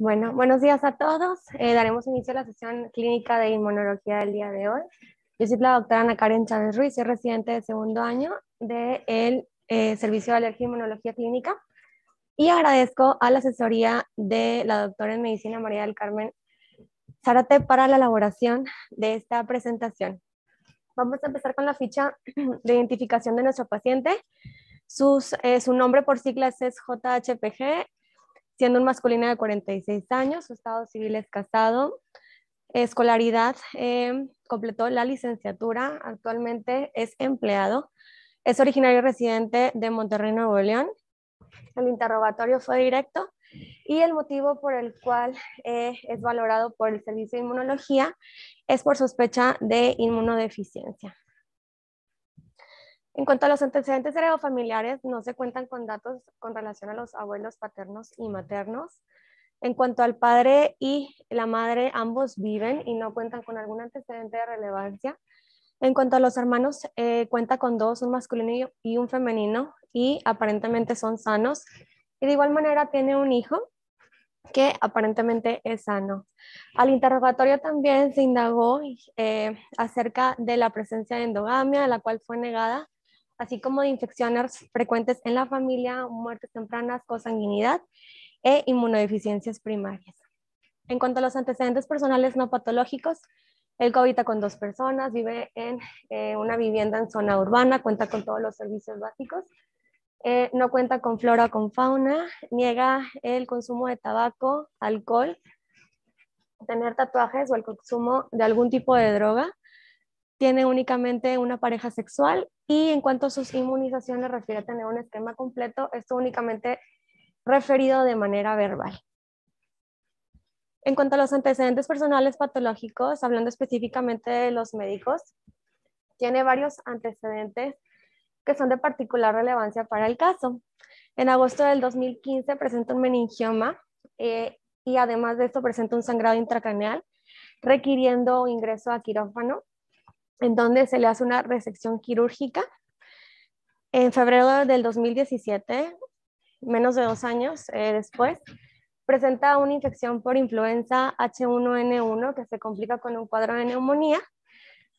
Bueno, buenos días a todos. Eh, daremos inicio a la sesión clínica de inmunología del día de hoy. Yo soy la doctora Ana Karen Chávez Ruiz, soy residente de segundo año del eh, Servicio de Alergia e Inmunología Clínica y agradezco a la asesoría de la doctora en medicina María del Carmen Zárate para la elaboración de esta presentación. Vamos a empezar con la ficha de identificación de nuestro paciente. Eh, su nombre por siglas es JHPG, siendo un masculino de 46 años, su estado civil es casado, escolaridad, em, completó la licenciatura, actualmente es empleado, es originario y residente de Monterrey, Nuevo León. El interrogatorio fue directo y el motivo por el cual eh, es valorado por el Servicio de Inmunología es por sospecha de inmunodeficiencia. En cuanto a los antecedentes heredofamiliares, no se cuentan con datos con relación a los abuelos paternos y maternos. En cuanto al padre y la madre, ambos viven y no cuentan con algún antecedente de relevancia. En cuanto a los hermanos, eh, cuenta con dos, un masculino y un femenino, y aparentemente son sanos. Y de igual manera tiene un hijo que aparentemente es sano. Al interrogatorio también se indagó eh, acerca de la presencia de endogamia, la cual fue negada así como de infecciones frecuentes en la familia, muertes tempranas, consanguinidad e inmunodeficiencias primarias. En cuanto a los antecedentes personales no patológicos, él cohabita con dos personas, vive en eh, una vivienda en zona urbana, cuenta con todos los servicios básicos, eh, no cuenta con flora o con fauna, niega el consumo de tabaco, alcohol, tener tatuajes o el consumo de algún tipo de droga, tiene únicamente una pareja sexual y en cuanto a sus inmunizaciones refiere a tener un esquema completo, esto únicamente referido de manera verbal. En cuanto a los antecedentes personales patológicos, hablando específicamente de los médicos, tiene varios antecedentes que son de particular relevancia para el caso. En agosto del 2015 presenta un meningioma eh, y además de esto presenta un sangrado intracraneal requiriendo ingreso a quirófano en donde se le hace una resección quirúrgica. En febrero del 2017, menos de dos años eh, después, presenta una infección por influenza H1N1 que se complica con un cuadro de neumonía,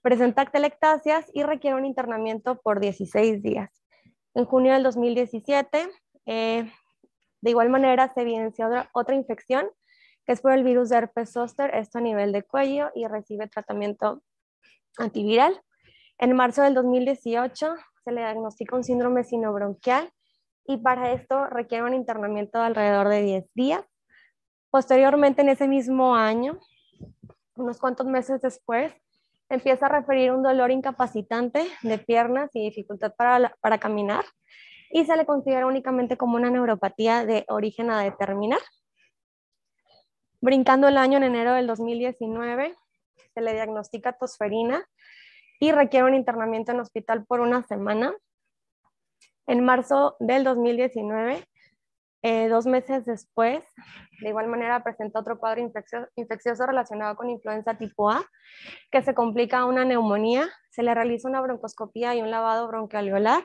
presenta atelectasias y requiere un internamiento por 16 días. En junio del 2017, eh, de igual manera, se evidencia otra, infección que es por el virus de herpes zóster, esto a nivel de cuello, y recibe tratamiento antiviral. En marzo del 2018 se le diagnostica un síndrome sinobronquial y para esto requiere un internamiento de alrededor de 10 días. Posteriormente, en ese mismo año, unos cuantos meses después, empieza a referir un dolor incapacitante de piernas y dificultad para, caminar y se le considera únicamente como una neuropatía de origen a determinar. Brincando el año en enero del 2019, se le diagnostica tosferina y requiere un internamiento en hospital por una semana. En marzo del 2019, eh, dos meses después, de igual manera presentó otro cuadro infeccioso, relacionado con influenza tipo A, que se complica a una neumonía, se le realiza una broncoscopia y un lavado bronquialveolar,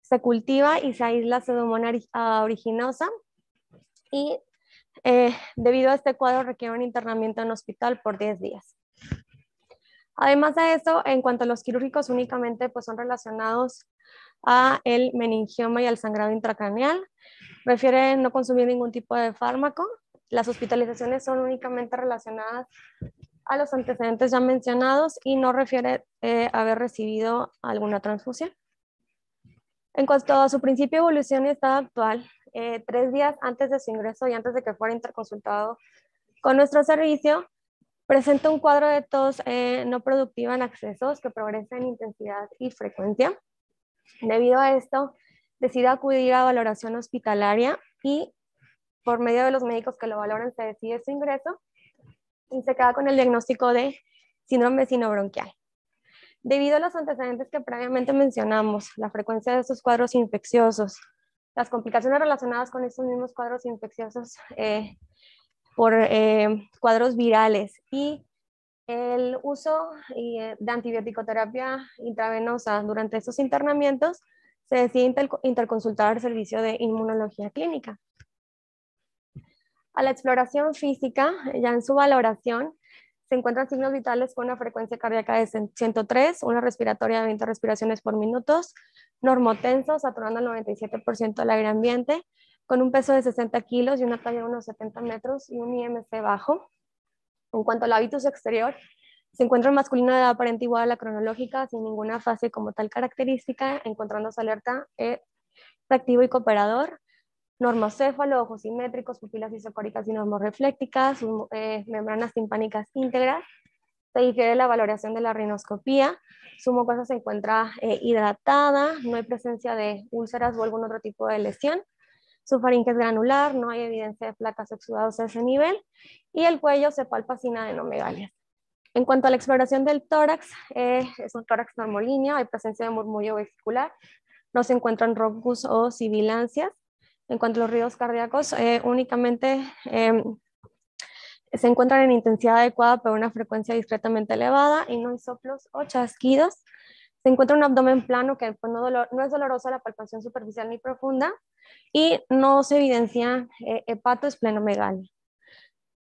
se cultiva y se aísla pseudomonas ah, originosa y eh, debido a este cuadro requiere un internamiento en hospital por 10 días. Además de esto, en cuanto a los quirúrgicos, únicamente pues, son relacionados a el meningioma y al sangrado intracraneal. Refiere no consumir ningún tipo de fármaco. Las hospitalizaciones son únicamente relacionadas a los antecedentes ya mencionados y no refiere eh, haber recibido alguna transfusión. En cuanto a su principio de evolución y estado actual, eh, tres días antes de su ingreso y antes de que fuera interconsultado con nuestro servicio, Presenta un cuadro de tos eh, no productiva en accesos que progresa en intensidad y frecuencia. Debido a esto, decide acudir a valoración hospitalaria y por medio de los médicos que lo valoran se decide su ingreso y se queda con el diagnóstico de síndrome sinobronquial. Debido a los antecedentes que previamente mencionamos, la frecuencia de estos cuadros infecciosos, las complicaciones relacionadas con estos mismos cuadros infecciosos eh, por eh, cuadros virales y el uso eh, de antibiótico-terapia intravenosa durante estos internamientos se decide interconsultar al servicio de inmunología clínica. A la exploración física, ya en su valoración, se encuentran signos vitales con una frecuencia cardíaca de 103, una respiratoria de 20 respiraciones por minutos, normotensos, saturando el 97% del aire ambiente con un peso de 60 kilos y una talla de unos 70 metros y un IMC bajo. En cuanto al hábitus exterior, se encuentra masculino de edad aparente igual a la cronológica, sin ninguna fase como tal característica, encontrándose alerta, es eh, activo y cooperador, normocéfalo, ojos simétricos, pupilas isocóricas y normoreflécticas, eh, membranas timpánicas íntegras. Se difiere la valoración de la rinoscopía, su mucosa se encuentra eh, hidratada, no hay presencia de úlceras o algún otro tipo de lesión. Su faringe es granular, no hay evidencia de placas exudados a ese nivel y el cuello se palpa sin adenomegalias. En cuanto a la exploración del tórax, eh, es un tórax normolíneo, hay presencia de murmullo vesicular, no se encuentran rocus o sibilancias. En cuanto a los ríos cardíacos, eh, únicamente em, se encuentran en intensidad adecuada pero una frecuencia discretamente elevada y no hay soplos o chasquidos. Se encuentra un abdomen plano que no, dolor, no, es dolorosa la palpación superficial ni profunda y no se evidencia eh, hepato esplenomegalia.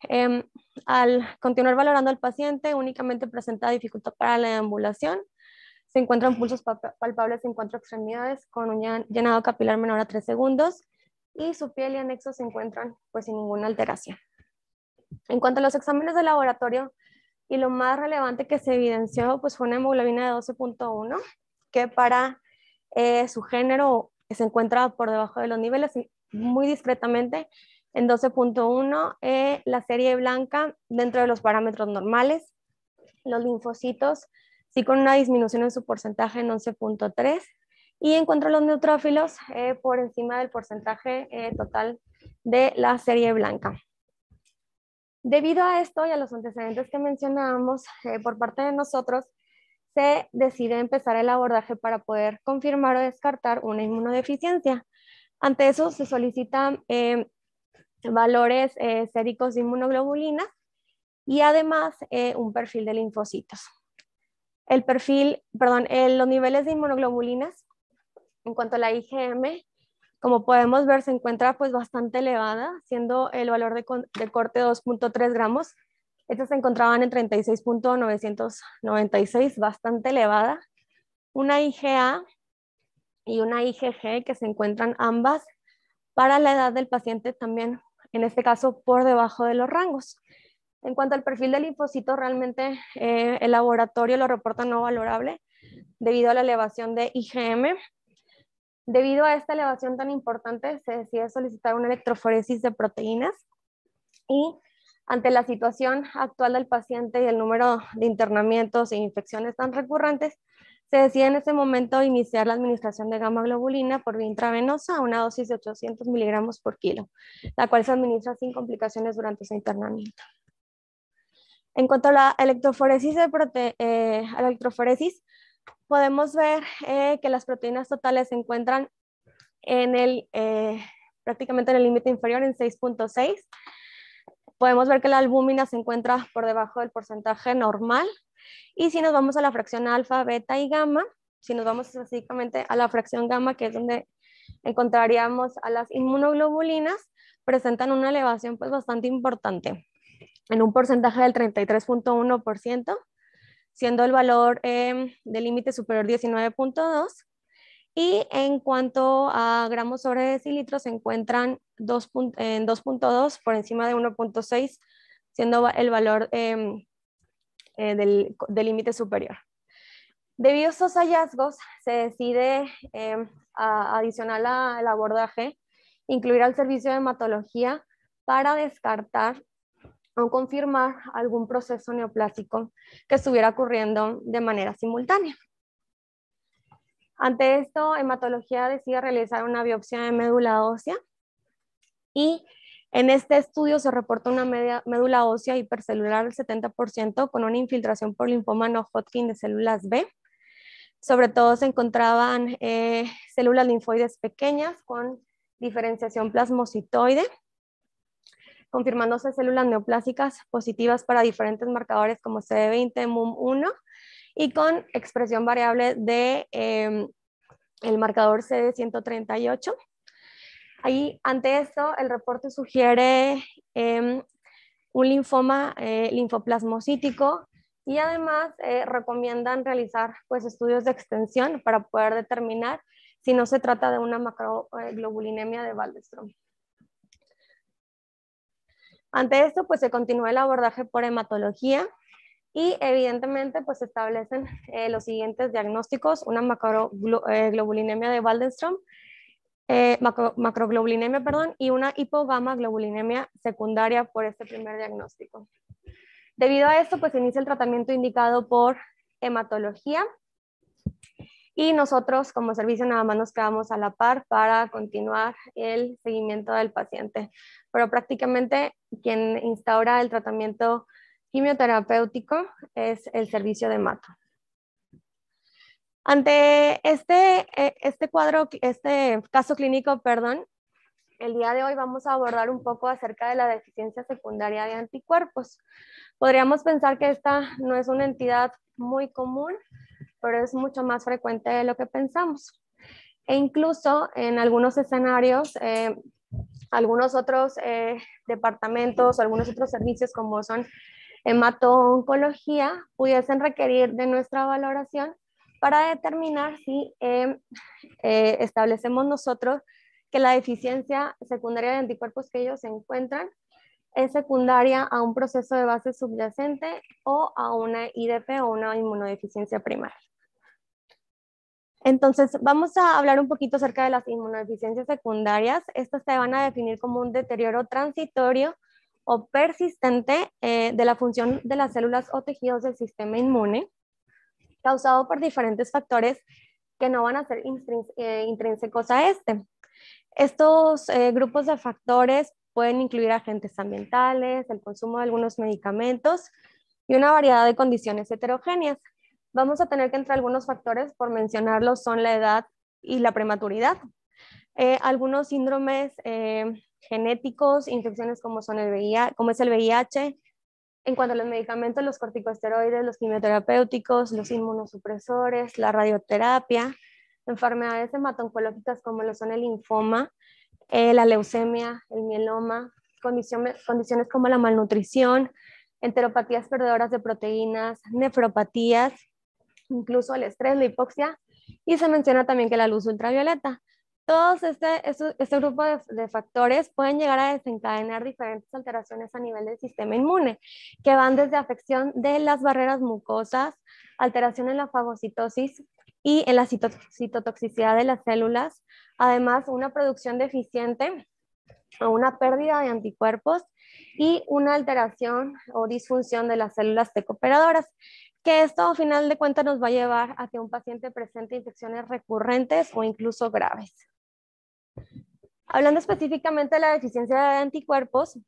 Em, al continuar valorando al paciente, únicamente presenta dificultad para la ambulación Se encuentran pulsos palpables en cuatro extremidades con un llenado capilar menor a 3 segundos y su piel y anexo se encuentran pues sin ninguna alteración. En cuanto a los exámenes de laboratorio, y lo más relevante que se evidenció pues, fue una hemoglobina de 12.1, que para eh, su género se encuentra por debajo de los niveles muy discretamente en 12.1, eh, la serie blanca dentro de los parámetros normales, los linfocitos sí con una disminución en su porcentaje en 11.3 y encuentro los neutrófilos eh, por encima del porcentaje total de la serie blanca. Debido a esto y a los antecedentes que mencionábamos eh, por parte de nosotros, se decide empezar el abordaje para poder confirmar o descartar una inmunodeficiencia. Ante eso se solicitan em, valores eh, séricos de inmunoglobulina y además eh, un perfil de linfocitos. El perfil, perdón, los niveles de inmunoglobulinas en cuanto a la IgM como podemos ver, se encuentra pues bastante elevada, siendo el valor de, corte 2.3 gramos. Estas se encontraban en 36.996, bastante elevada. Una IgA y una IgG que se encuentran ambas para la edad del paciente también, en este caso, por debajo de los rangos. En cuanto al perfil del linfocito, realmente eh, el laboratorio lo reporta no valorable debido a la elevación de IgM, Debido a esta elevación tan importante, se decide solicitar una electroforesis de proteínas y ante la situación actual del paciente y el número de internamientos e infecciones tan recurrentes, se decide en ese momento iniciar la administración de gamma globulina por vía intravenosa a una dosis de 800 miligramos por kilo, la cual se administra sin complicaciones durante su internamiento. En cuanto a la electroforesis, de eh, electroforesis podemos ver eh, que las proteínas totales se encuentran en el, eh, prácticamente en el límite inferior, en 6.6. Podemos ver que la albúmina se encuentra por debajo del porcentaje normal. Y si nos vamos a la fracción alfa, beta y gamma, si nos vamos específicamente a la fracción gamma, que es donde encontraríamos a las inmunoglobulinas, presentan una elevación pues bastante importante, en un porcentaje del 33.1% siendo el valor em, del límite superior 19.2. Y en cuanto a gramos sobre decilitros, se encuentran en 2.2 por encima de 1.6, siendo el valor em, eh, del límite superior. Debido a estos hallazgos, se decide em, a, adicional al abordaje, incluir al servicio de hematología para descartar o confirmar algún proceso neoplásico que estuviera ocurriendo de manera simultánea. Ante esto, hematología decidió realizar una biopsia de médula ósea y en este estudio se reporta una médula ósea hipercelular del 70% con una infiltración por linfoma no Hodgkin de células B. Sobre todo se encontraban eh, células linfoides pequeñas con diferenciación plasmocitoide confirmándose células neoplásicas positivas para diferentes marcadores como CD20, MUM1 y con expresión variable de em, el marcador CD138. Ahí, ante esto, el reporte sugiere em, un linfoma eh, linfoplasmocítico y además eh, recomiendan realizar pues, estudios de extensión para poder determinar si no se trata de una macroglobulinemia de Waldenstrom. Ante esto, pues se continúa el abordaje por hematología y evidentemente pues se establecen eh, los siguientes diagnósticos, una eh, eh, macroglobulinemia de Waldenstrom, perdón, y una hipogama globulinemia secundaria por este primer diagnóstico. Debido a esto, pues se inicia el tratamiento indicado por hematología y nosotros como servicio nada más nos quedamos a la par para continuar el seguimiento del paciente. Pero prácticamente quien instaura el tratamiento quimioterapéutico es el servicio de mato. Ante este, eh, este cuadro, este caso clínico, perdón, el día de hoy vamos a abordar un poco acerca de la deficiencia secundaria de anticuerpos. Podríamos pensar que esta no es una entidad muy común, pero es mucho más frecuente de lo que pensamos. E incluso en algunos escenarios, eh, algunos otros eh, departamentos o algunos otros servicios como son hemato-oncología pudiesen requerir de nuestra valoración para determinar si eh, establecemos nosotros que la deficiencia secundaria de anticuerpos que ellos encuentran es secundaria a un proceso de base subyacente o a una IDP o una inmunodeficiencia primaria. Entonces, vamos a hablar un poquito acerca de las inmunodeficiencias secundarias. Estas se van a definir como un deterioro transitorio o persistente eh, de la función de las células o tejidos del sistema inmune, causado por diferentes factores que no van a ser eh, intrínsecos a este. Estos eh, grupos de factores pueden incluir agentes ambientales, el consumo de algunos medicamentos y una variedad de condiciones heterogéneas vamos a tener que entre algunos factores, por mencionarlos, son la edad y la prematuridad. Eh, algunos síndromes eh, genéticos, infecciones como, son el como es el VIH, en cuanto a los medicamentos, los corticosteroides, los quimioterapéuticos, los inmunosupresores, la radioterapia, enfermedades hematoncológicas como lo son el linfoma, eh, la leucemia, el mieloma, condiciones, condiciones como la malnutrición, enteropatías perdedoras de proteínas, nefropatías, incluso el estrés, la hipoxia, y se menciona también que la luz ultravioleta. Todos este, este, este grupo de, factores pueden llegar a desencadenar diferentes alteraciones a nivel del sistema inmune, que van desde afección de las barreras mucosas, alteración en la fagocitosis y en la citotoxicidad de las células, además una producción deficiente o una pérdida de anticuerpos y una alteración o disfunción de las células T cooperadoras que esto a final de cuentas nos va a llevar a que un paciente presente infecciones recurrentes o incluso graves. Hablando específicamente de la deficiencia de anticuerpos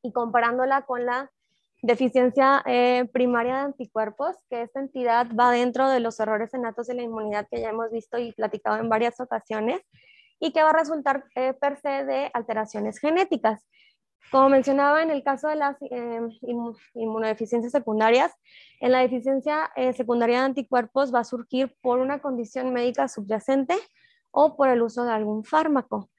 y comparándola con la deficiencia eh, primaria de anticuerpos, que esta entidad va dentro de los errores datos de la inmunidad que ya hemos visto y platicado en varias ocasiones y que va a resultar eh, per se de alteraciones genéticas. Como mencionaba, en el caso de las eh, inmunodeficiencias secundarias, en la deficiencia eh, secundaria de anticuerpos va a surgir por una condición médica subyacente o por el uso de algún fármaco.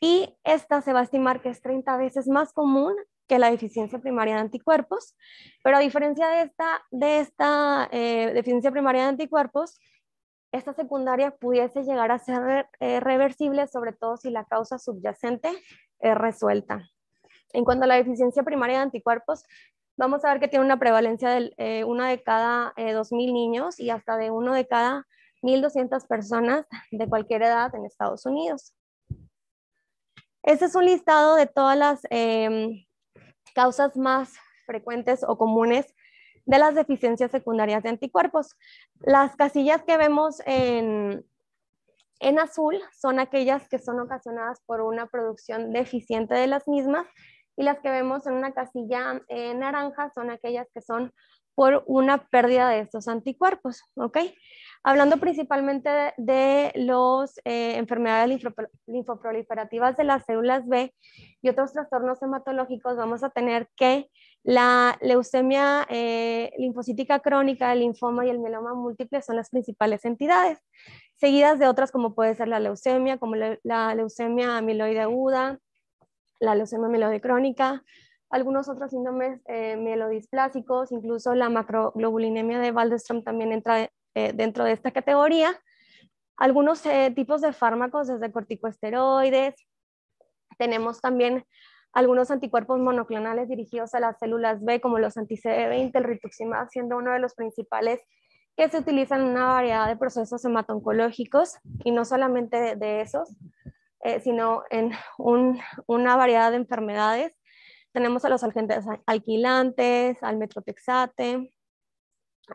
Y esta se va a estimar que es 30 veces más común que la deficiencia primaria de anticuerpos, pero a diferencia de esta, de esta eh, deficiencia primaria de anticuerpos, esta secundaria pudiese llegar a ser reversible, sobre todo si la causa subyacente es resuelta. En cuanto a la deficiencia primaria de anticuerpos, vamos a ver que tiene una prevalencia de eh, de cada 2.000 eh, niños y hasta de uno de cada 1.200 personas de cualquier edad en Estados Unidos. Este es un listado de todas las em, causas más frecuentes o comunes de las deficiencias secundarias de anticuerpos. Las casillas que vemos en, en azul son aquellas que son ocasionadas por una producción deficiente de las mismas y las que vemos en una casilla eh, naranja son aquellas que son por una pérdida de estos anticuerpos, ¿ok? Hablando principalmente de, las eh, enfermedades linfoproliferativas de las células B y otros trastornos hematológicos, vamos a tener que la leucemia eh, linfocítica crónica, el linfoma y el mieloma múltiple son las principales entidades, seguidas de otras como puede ser la leucemia, como la leucemia amiloide aguda, la leucemia melodicrónica, algunos otros síndromes eh, melodisplásicos, incluso la macroglobulinemia de Waldenstrom también entra eh, dentro de esta categoría. Algunos eh, tipos de fármacos, desde corticosteroides, tenemos también algunos anticuerpos monoclonales dirigidos a las células B, como los anti-CD20, el rituximab, siendo uno de los principales que se utilizan en una variedad de procesos hematoncológicos y no solamente de esos. Eh, sino en una variedad de enfermedades. Tenemos a los agentes alquilantes, al metrotexate,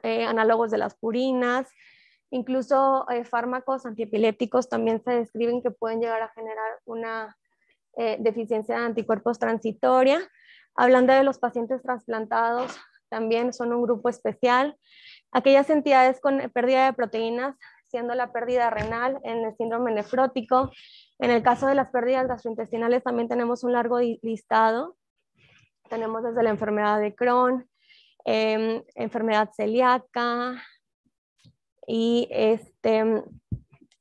eh, análogos de las purinas, incluso eh, fármacos antiepilépticos también se describen que pueden llegar a generar una deficiencia de anticuerpos transitoria. Hablando de los pacientes trasplantados, también son un grupo especial. Aquellas entidades con pérdida de proteínas siendo la pérdida renal en el síndrome nefrótico. En el caso de las pérdidas gastrointestinales también tenemos un largo listado. Tenemos desde la enfermedad de Crohn, em, enfermedad celíaca y este,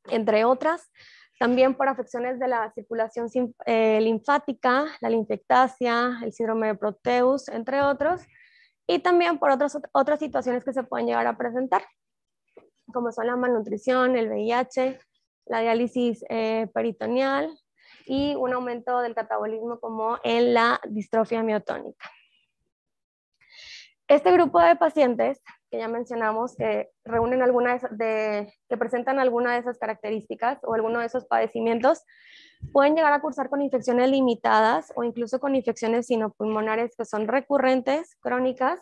entre otras. También por afecciones de la circulación eh, linfática, la linfectasia, el síndrome de Proteus, entre otros. Y también por otras, otras situaciones que se pueden llegar a presentar como son la malnutrición, el VIH, la diálisis eh, peritoneal y un aumento del catabolismo como en la distrofia miotónica. Este grupo de pacientes que ya mencionamos que reúnen alguna de, que presentan alguna de esas características o alguno de esos padecimientos, pueden llegar a cursar con infecciones limitadas o incluso con infecciones sinopulmonares que son recurrentes, crónicas,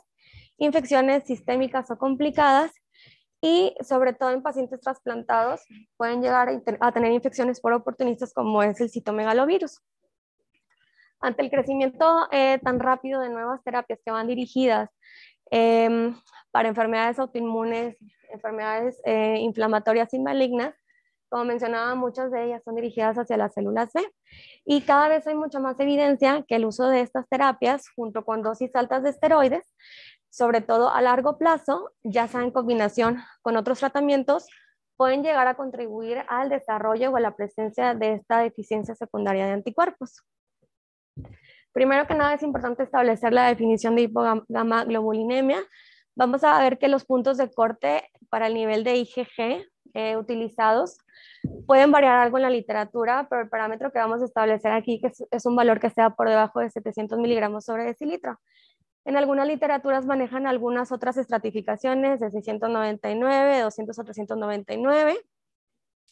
infecciones sistémicas o complicadas y sobre todo en pacientes trasplantados pueden llegar a tener infecciones por oportunistas como es el citomegalovirus. Ante el crecimiento eh, tan rápido de nuevas terapias que van dirigidas em, para enfermedades autoinmunes, enfermedades eh, inflamatorias y malignas, como mencionaba, muchas de ellas son dirigidas hacia las células B. Y cada vez hay mucha más evidencia que el uso de estas terapias, junto con dosis altas de esteroides, sobre todo a largo plazo, ya sea en combinación con otros tratamientos, pueden llegar a contribuir al desarrollo o a la presencia de esta deficiencia secundaria de anticuerpos. Primero que nada es importante establecer la definición de hipogama globulinemia. Vamos a ver que los puntos de corte para el nivel de IgG eh, utilizados pueden variar algo en la literatura, pero el parámetro que vamos a establecer aquí es, es un valor que sea por debajo de 700 miligramos sobre decilitro. En algunas literaturas manejan algunas otras estratificaciones de 699, 200 a 399,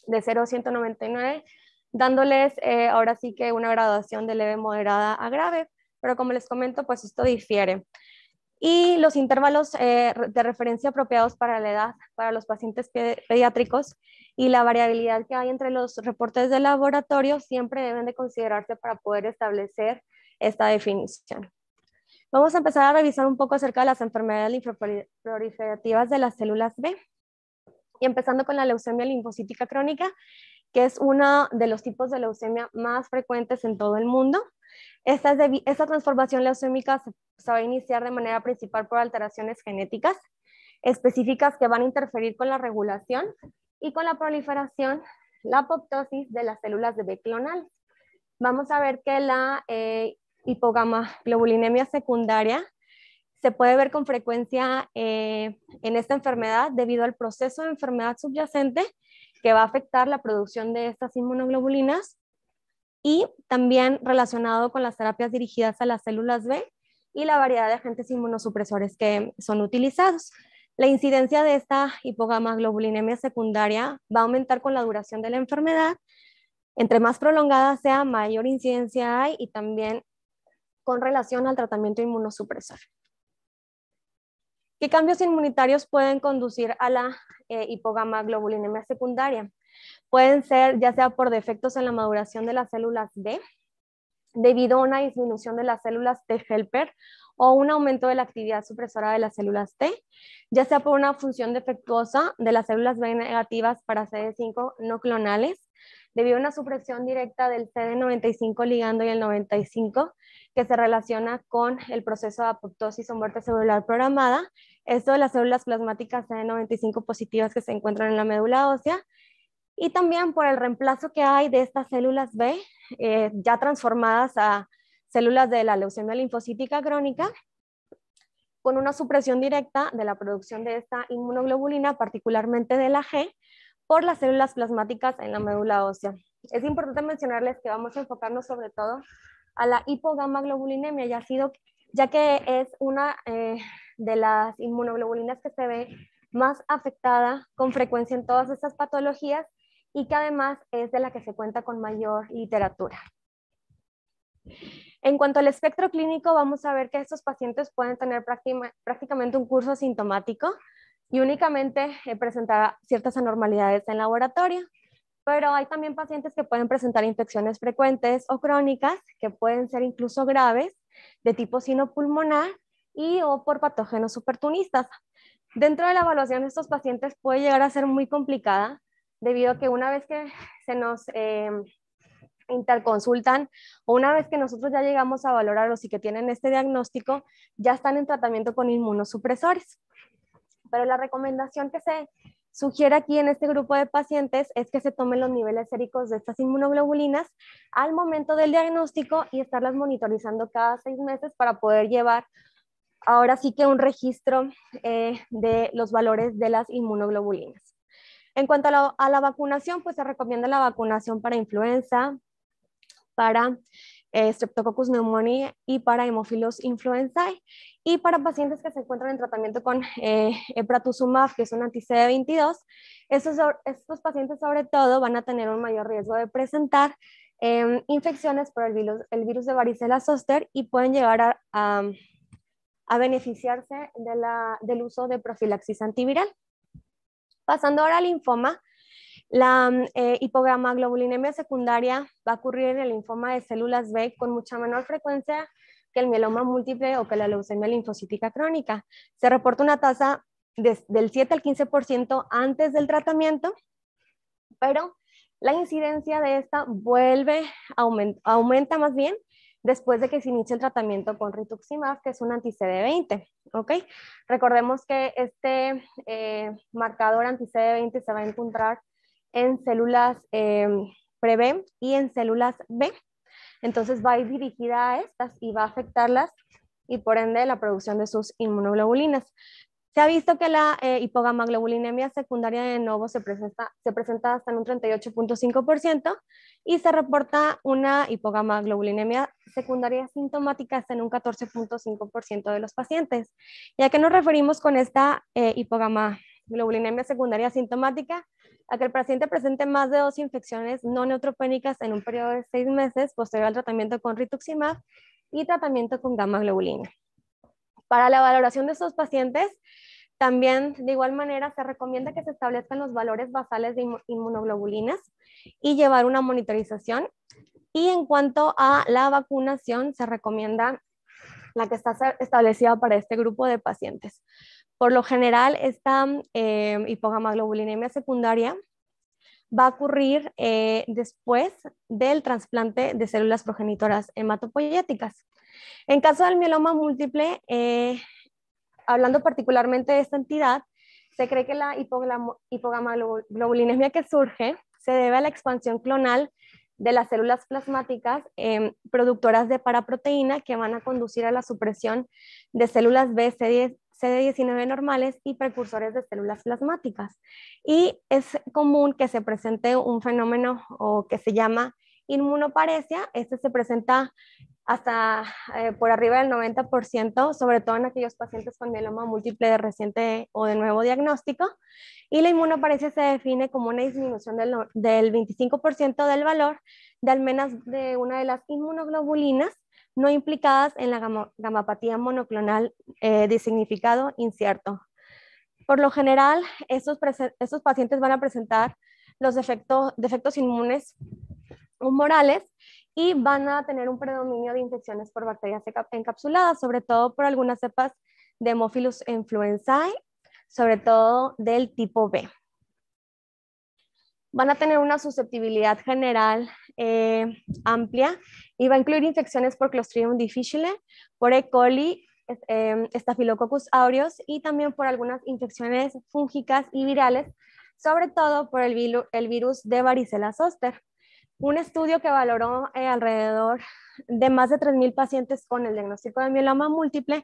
de 0 a 199, dándoles eh, ahora sí que una graduación de leve, moderada a grave, pero como les comento, pues esto difiere. Y los intervalos eh, de referencia apropiados para la edad, para los pacientes pediátricos y la variabilidad que hay entre los reportes de laboratorio siempre deben de considerarse para poder establecer esta definición. Vamos a empezar a revisar un poco acerca de las enfermedades linfoproliferativas de las células B. Y empezando con la leucemia linfocítica crónica, que es uno de los tipos de leucemia más frecuentes en todo el mundo. Esta, esta transformación leucémica se, va a iniciar de manera principal por alteraciones genéticas específicas que van a interferir con la regulación y con la proliferación, la apoptosis de las células de B clonal. Vamos a ver que la eh, hipogama globulinemia secundaria se puede ver con frecuencia eh, en esta enfermedad debido al proceso de enfermedad subyacente que va a afectar la producción de estas inmunoglobulinas y también relacionado con las terapias dirigidas a las células B y la variedad de agentes inmunosupresores que son utilizados. La incidencia de esta hipogama globulinemia secundaria va a aumentar con la duración de la enfermedad. Entre más prolongada sea, mayor incidencia hay y también con relación al tratamiento inmunosupresor. ¿Qué cambios inmunitarios pueden conducir a la eh, hipogama globulinemia secundaria? Pueden ser ya sea por defectos en la maduración de las células B, debido a una disminución de las células T helper o un aumento de la actividad supresora de las células T, ya sea por una función defectuosa de las células B negativas para CD5 no clonales debido a una supresión directa del CD95 ligando y el 95, que se relaciona con el proceso de apoptosis o muerte celular programada. Esto de las células plasmáticas CD95 positivas que se encuentran en la médula ósea. Y también por el reemplazo que hay de estas células B, eh, ya transformadas a células de la leucemia linfocítica crónica, con una supresión directa de la producción de esta inmunoglobulina, particularmente de la G, por las células plasmáticas en la médula ósea. Es importante mencionarles que vamos a enfocarnos sobre todo a la hipogamma globulinemia, ya, ya que es una eh, de las inmunoglobulinas que se ve más afectada con frecuencia en todas estas patologías y que además es de la que se cuenta con mayor literatura. En cuanto al espectro clínico, vamos a ver que estos pacientes pueden tener prácticamente un curso sintomático, y únicamente eh, presentará ciertas anormalidades en laboratorio. Pero hay también pacientes que pueden presentar infecciones frecuentes o crónicas, que pueden ser incluso graves, de tipo sinopulmonar y o por patógenos oportunistas. Dentro de la evaluación de estos pacientes puede llegar a ser muy complicada, debido a que una vez que se nos em, interconsultan o una vez que nosotros ya llegamos a valorarlos y que tienen este diagnóstico, ya están en tratamiento con inmunosupresores pero la recomendación que se sugiere aquí en este grupo de pacientes es que se tomen los niveles séricos de estas inmunoglobulinas al momento del diagnóstico y estarlas monitorizando cada seis meses para poder llevar ahora sí que un registro eh, de los valores de las inmunoglobulinas. En cuanto a la vacunación, pues se recomienda la vacunación para influenza, para Streptococcus pneumoniae y para hemófilos influenzae. Y para pacientes que se encuentran en tratamiento con eh, epratuzumab, que es un anti 22 estos, pacientes sobre todo van a tener un mayor riesgo de presentar em, infecciones por el virus, el virus de varicela zoster y pueden llegar a, a, a beneficiarse de la, del uso de profilaxis antiviral. Pasando ahora al linfoma, la eh, hipograma globulinemia secundaria va a ocurrir en el linfoma de células B con mucha menor frecuencia que el mieloma múltiple o que la leucemia linfocítica crónica. Se reporta una tasa del 7 al 15% antes del tratamiento, pero la incidencia de esta vuelve, aumenta, más bien después de que se inicie el tratamiento con rituximab, que es un anti-CD20, ¿ok? Recordemos que este eh, marcador anti-CD20 se va a encontrar en células eh, b y en células B. Entonces va a ir dirigida a estas y va a afectarlas y por ende la producción de sus inmunoglobulinas. Se ha visto que la eh, hipogamaglobulinemia secundaria de nuevo se presenta, se presenta hasta en un 38.5% y se reporta una hipogamaglobulinemia secundaria sintomática hasta en un 14.5% de los pacientes. ¿Y a qué nos referimos con esta eh, hipogamaglobulinemia secundaria sintomática? a que el paciente presente más de dos infecciones no neutropénicas en un periodo de seis meses posterior al tratamiento con rituximab y tratamiento con gamma globulina. Para la valoración de estos pacientes, también de igual manera se recomienda que se establezcan los valores basales de inmunoglobulinas y llevar una monitorización. Y en cuanto a la vacunación, se recomienda la que está establecida para este grupo de pacientes. Por lo general, esta em, hipogamaglobulinemia secundaria va a ocurrir eh, después del trasplante de células progenitoras hematopoyéticas. En caso del mieloma múltiple, eh, hablando particularmente de esta entidad, se cree que la hipogamaglobulinemia que surge se debe a la expansión clonal de las células plasmáticas em, productoras de paraproteína que van a conducir a la supresión de células B, D, CD19 normales y precursores de células plasmáticas. Y es común que se presente un fenómeno o que se llama inmunoparesia. Este se presenta hasta eh, por arriba del 90%, sobre todo en aquellos pacientes con mieloma múltiple de reciente o de nuevo diagnóstico. Y la inmunoparesia se define como una disminución del, del 25% del valor de al menos de una de las inmunoglobulinas no implicadas en la gamapatía monoclonal eh, de significado incierto. Por lo general, estos, pacientes van a presentar los defectos inmunes humorales y van a tener un predominio de infecciones por bacterias encapsuladas, sobre todo por algunas cepas de Hemophilus influenzae, sobre todo del tipo B van a tener una susceptibilidad general eh, amplia y va a incluir infecciones por Clostridium difficile, por E. coli, eh, Staphylococcus aureus y también por algunas infecciones fúngicas y virales, sobre todo por el, virus de varicela zoster. Un estudio que valoró eh, alrededor de más de 3.000 pacientes con el diagnóstico de mieloma múltiple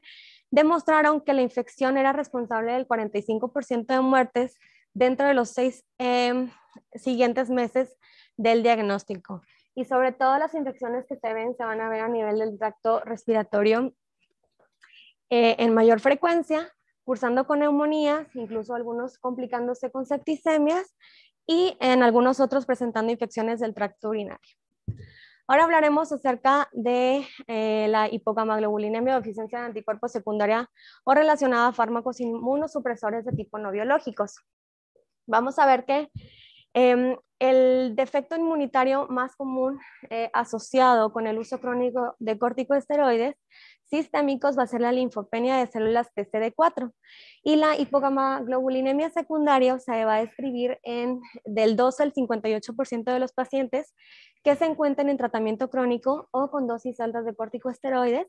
demostraron que la infección era responsable del 45% de muertes dentro de los seis em, siguientes meses del diagnóstico. Y sobre todo las infecciones que se ven se van a ver a nivel del tracto respiratorio eh, en mayor frecuencia, cursando con neumonías, incluso algunos complicándose con septicemias y en algunos otros presentando infecciones del tracto urinario. Ahora hablaremos acerca de eh, la hipogamaglobulinemia o deficiencia de anticuerpos secundaria o relacionada a fármacos inmunosupresores de tipo no biológicos. Vamos a ver que Em, el defecto inmunitario más común eh, asociado con el uso crónico de corticosteroides sistémicos va a ser la linfopenia de células TCD4 y la hipogamaglobulinemia secundaria se va a describir en del 12 al 58% de los pacientes que se encuentren en tratamiento crónico o con dosis altas de corticosteroides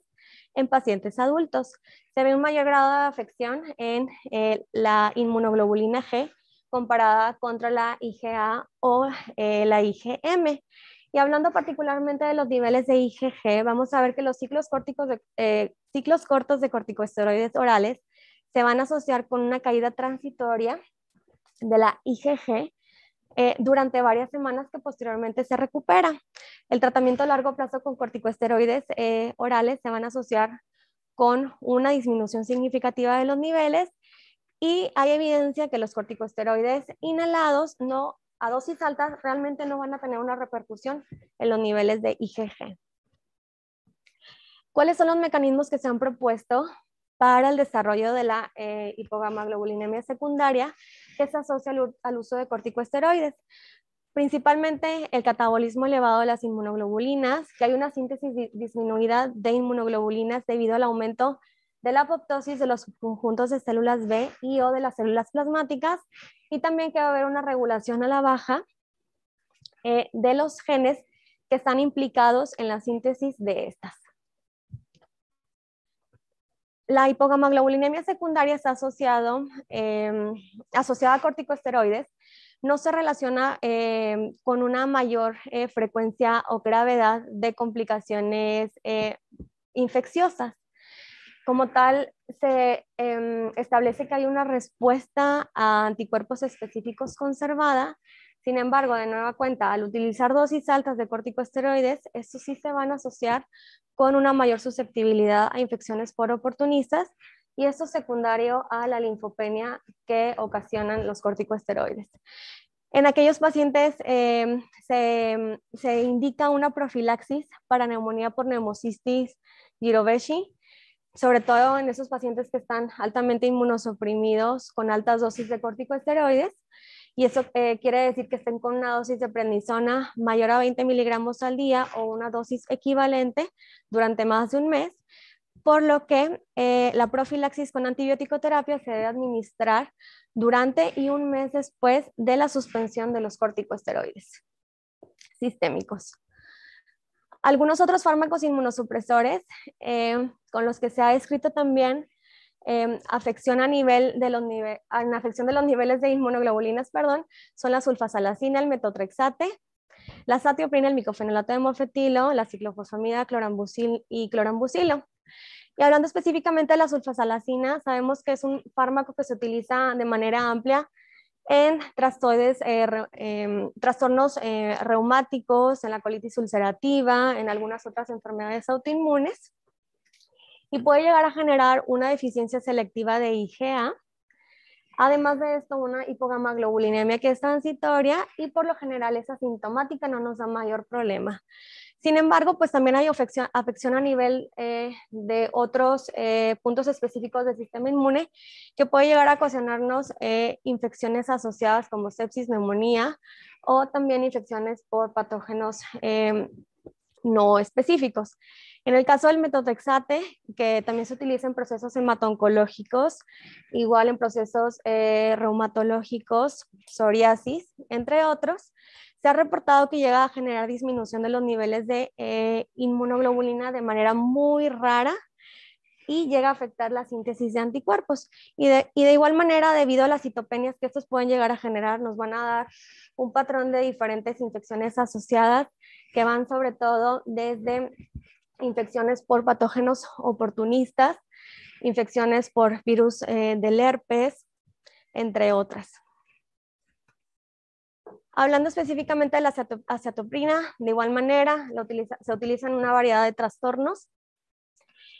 en pacientes adultos. Se ve un mayor grado de afección en eh, la inmunoglobulina G comparada contra la IgA o eh, la IgM. Y hablando particularmente de los niveles de IgG, vamos a ver que los ciclos, cortos de, eh, ciclos cortos de corticosteroides orales se van a asociar con una caída transitoria de la IgG eh, durante varias semanas que posteriormente se recupera. El tratamiento a largo plazo con corticosteroides orales se van a asociar con una disminución significativa de los niveles y hay evidencia que los corticosteroides inhalados no, a dosis altas realmente no van a tener una repercusión en los niveles de IgG. ¿Cuáles son los mecanismos que se han propuesto para el desarrollo de la eh, hipogamaglobulinemia secundaria que se asocia al, uso de corticosteroides? principalmente el catabolismo elevado de las inmunoglobulinas, que hay una síntesis disminuida de inmunoglobulinas debido al aumento de la apoptosis de los conjuntos de células B y o de las células plasmáticas y también que va a haber una regulación a la baja eh, de los genes que están implicados en la síntesis de estas. La hipogamaglobulinemia secundaria está asociado, em, asociada a corticosteroides, no se relaciona em, con una mayor eh, frecuencia o gravedad de complicaciones eh, infecciosas como tal, se em, establece que hay una respuesta a anticuerpos específicos conservada. Sin embargo, de nueva cuenta, al utilizar dosis altas de corticosteroides, estos sí se van a asociar con una mayor susceptibilidad a infecciones por oportunistas y esto es secundario a la linfopenia que ocasionan los corticosteroides. En aquellos pacientes em, se, se, indica una profilaxis para neumonía por neumocistis Giroveshi sobre todo en esos pacientes que están altamente inmunosuprimidos con altas dosis de corticosteroides. Y eso eh, quiere decir que estén con una dosis de prednisona mayor a 20 miligramos al día o una dosis equivalente durante más de un mes, por lo que eh, la profilaxis con antibiótico-terapia se debe administrar durante y un mes después de la suspensión de los corticosteroides sistémicos. Algunos otros fármacos inmunosupresores eh, con los que se ha descrito también eh, afección a nivel de los en afección de los niveles de inmunoglobulinas, son la sulfasalacina, el metotrexate, la satioprina, el micofenolato de mofetilo, la ciclofosfamida, clorambucil y clorambucilo. Y hablando específicamente de la sulfasalacina, sabemos que es un fármaco que se utiliza de manera amplia en eh, em, trastornos eh, reumáticos, en la colitis ulcerativa, en algunas otras enfermedades autoinmunes, y puede llegar a generar una deficiencia selectiva de IgA. Además de esto, una hipogamaglobulinemia que es transitoria y por lo general es asintomática, no nos da mayor problema. Sin embargo, pues también hay afección, a nivel eh, de otros eh, puntos específicos del sistema inmune que puede llegar a ocasionarnos eh, infecciones asociadas como sepsis, neumonía o también infecciones por patógenos no específicos. En el caso del metotrexate, que también se utiliza en procesos hematoncológicos, igual en procesos reumatológicos, psoriasis, entre otros, se ha reportado que llega a generar disminución de los niveles de eh, inmunoglobulina de manera muy rara y llega a afectar la síntesis de anticuerpos. Y de, igual manera, debido a las citopenias que estos pueden llegar a generar, nos van a dar un patrón de diferentes infecciones asociadas que van sobre todo desde infecciones por patógenos oportunistas, infecciones por virus eh, del herpes, entre otras. Hablando específicamente de la acetoprina, de igual manera se utiliza en una variedad de trastornos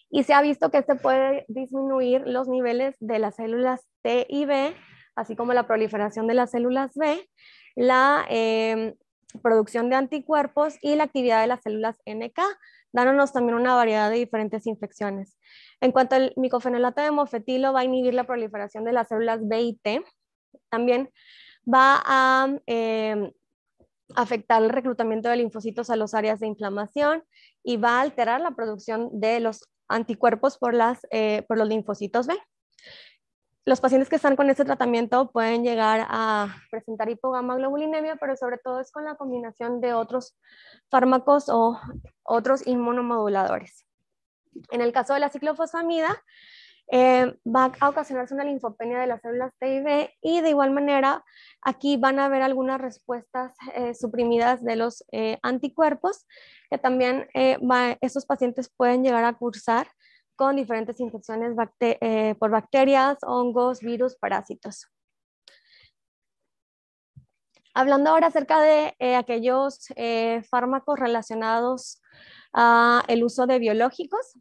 y se ha visto que este puede disminuir los niveles de las células T y B, así como la proliferación de las células B, la em, producción de anticuerpos y la actividad de las células NK, dándonos también una variedad de diferentes infecciones. En cuanto al micofenolato de mofetilo, va a inhibir la proliferación de las células B y T. También va a em, afectar el reclutamiento de linfocitos a las áreas de inflamación y va a alterar la producción de los anticuerpos por, eh, los linfocitos B. Los pacientes que están con este tratamiento pueden llegar a presentar hipogamaglobulinemia, pero sobre todo es con la combinación de otros fármacos o otros inmunomoduladores. En el caso de la ciclofosfamida, eh, va a ocasionarse una linfopenia de las células T y B y de igual manera aquí van a haber algunas respuestas eh, suprimidas de los eh, anticuerpos que también estos pacientes pueden llegar a cursar con diferentes infecciones por bacterias, hongos, virus, parásitos. Hablando ahora acerca de aquellos fármacos relacionados al uso de biológicos,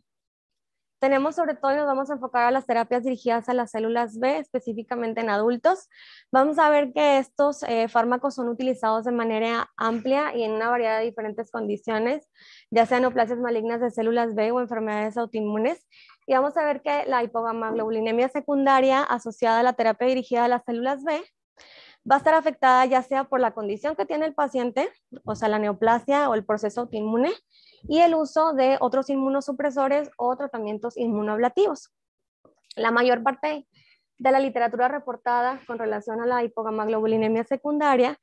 tenemos sobre todo y nos vamos a enfocar a las terapias dirigidas a las células B, específicamente en adultos. Vamos a ver que estos eh, fármacos son utilizados de manera amplia y en una variedad de diferentes condiciones, ya sean neoplasias malignas de células B o enfermedades autoinmunes. Y vamos a ver que la hipogamaglobulinemia secundaria asociada a la terapia dirigida a las células B va a estar afectada ya sea por la condición que tiene el paciente, o sea, la neoplasia o el proceso inmune y el uso de otros inmunosupresores o tratamientos inmunoablativos. La mayor parte de la literatura reportada con relación a la hipogamaglobulinemia secundaria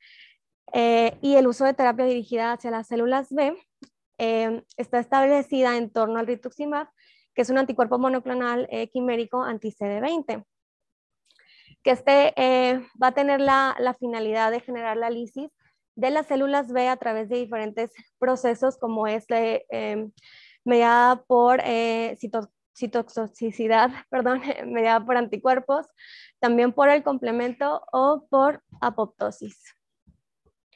eh, y el uso de terapia dirigida hacia las células B em, está establecida en torno al rituximab, que es un anticuerpo monoclonal eh, quimérico anti-CD20 que este eh, va a tener la, finalidad de generar la lisis de las células B a través de diferentes procesos como es eh, em, mediada por eh, perdón, mediada por anticuerpos, también por el complemento o por apoptosis.